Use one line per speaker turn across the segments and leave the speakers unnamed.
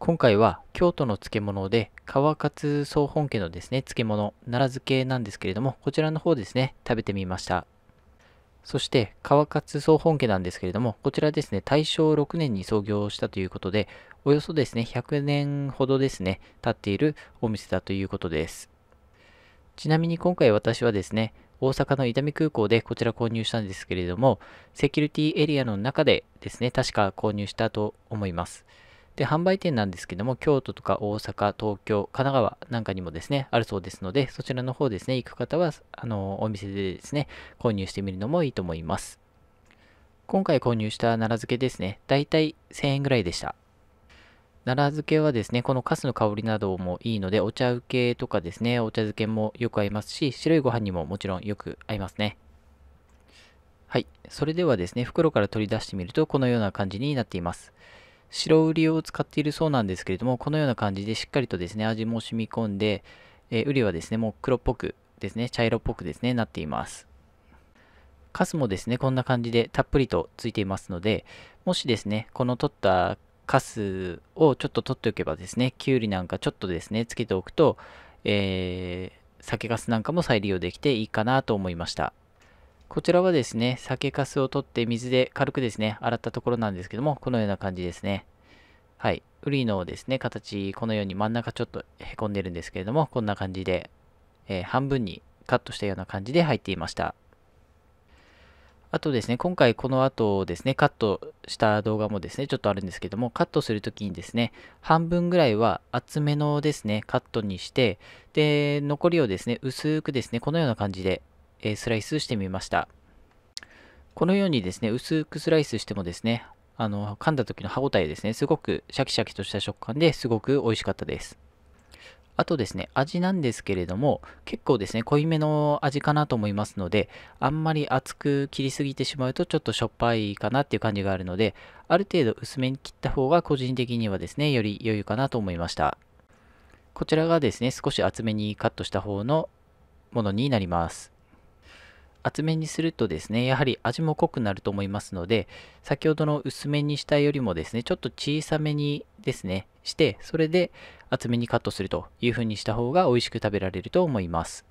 今回は京都の漬物で川勝総本家のですね漬物奈良漬けなんですけれどもこちらの方ですね食べてみましたそして川勝総本家なんですけれどもこちらですね大正6年に創業したということでおよそですね100年ほどですね経っているお店だということですちなみに今回私はですね大阪の伊丹空港でこちら購入したんですけれどもセキュリティエリアの中でですね確か購入したと思いますで、販売店なんですけども、京都とか大阪、東京、神奈川なんかにもですね、あるそうですので、そちらの方ですね、行く方は、あの、お店でですね、購入してみるのもいいと思います。今回購入した奈良漬けですね、だいたい1000円ぐらいでした。奈良漬けはですね、このカスの香りなどもいいので、お茶受けとかですね、お茶漬けもよく合いますし、白いご飯にももちろんよく合いますね。はい、それではですね、袋から取り出してみると、このような感じになっています。白瓜を使っているそうなんですけれども、このような感じでしっかりとですね、味も染み込んで、えウリはですね、もう黒っぽくですね、茶色っぽくですね、なっています。カスもですね、こんな感じでたっぷりとついていますので、もしですね、この取ったカスをちょっと取っておけばですね、きゅうりなんかちょっとですね、つけておくと、えー、酒かすなんかも再利用できていいかなと思いました。こちらはですね、酒かすを取って水で軽くですね、洗ったところなんですけども、このような感じですね。はい。ウリのですね、形、このように真ん中ちょっとへこんでるんですけれども、こんな感じで、えー、半分にカットしたような感じで入っていました。あとですね、今回この後ですね、カットした動画もですね、ちょっとあるんですけども、カットするときにですね、半分ぐらいは厚めのですね、カットにして、で、残りをですね、薄くですね、このような感じでえスライスしてみました。このようにですね、薄くスライスしてもですね、あの噛んだ時の歯ごたえですね、すごくシャキシャキとした食感ですごく美味しかったです。あとですね、味なんですけれども、結構ですね、濃いめの味かなと思いますので、あんまり厚く切りすぎてしまうとちょっとしょっぱいかなっていう感じがあるので、ある程度薄めに切った方が個人的にはですね、より良いかなと思いました。こちらがですね、少し厚めにカットした方のものになります。厚めにするとですね、やはり味も濃くなると思いますので、先ほどの薄めにしたよりもですね、ちょっと小さめにですね、して、それで厚めにカットするという風にした方が美味しく食べられると思います。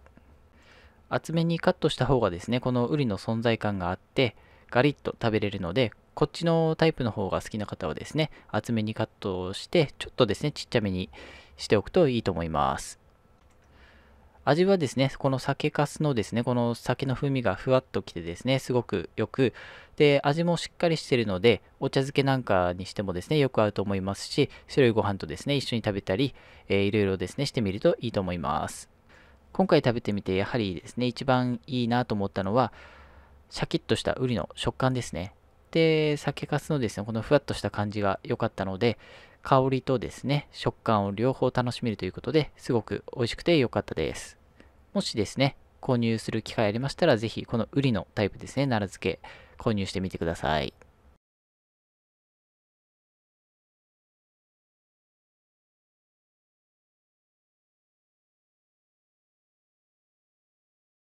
厚めにカットした方がですね、このウリの存在感があって、ガリッと食べれるので、こっちのタイプの方が好きな方はですね、厚めにカットして、ちょっとですね、ちっちゃめにしておくといいと思います。味はですね、この酒かすのですね、この酒の風味がふわっときてですね、すごくよく、で、味もしっかりしてるので、お茶漬けなんかにしてもですね、よく合うと思いますし、白いご飯とですね、一緒に食べたり、えー、いろいろですね、してみるといいと思います。今回食べてみて、やはりですね、一番いいなと思ったのは、シャキッとしたウリの食感ですね。で、酒かすのですね、このふわっとした感じが良かったので、香りとですね、食感を両方楽しめるということですごく美味しくて良かったです。もしですね、購入する機会ありましたら、ぜひこのウリのタイプですね、奈良漬け購入してみてください。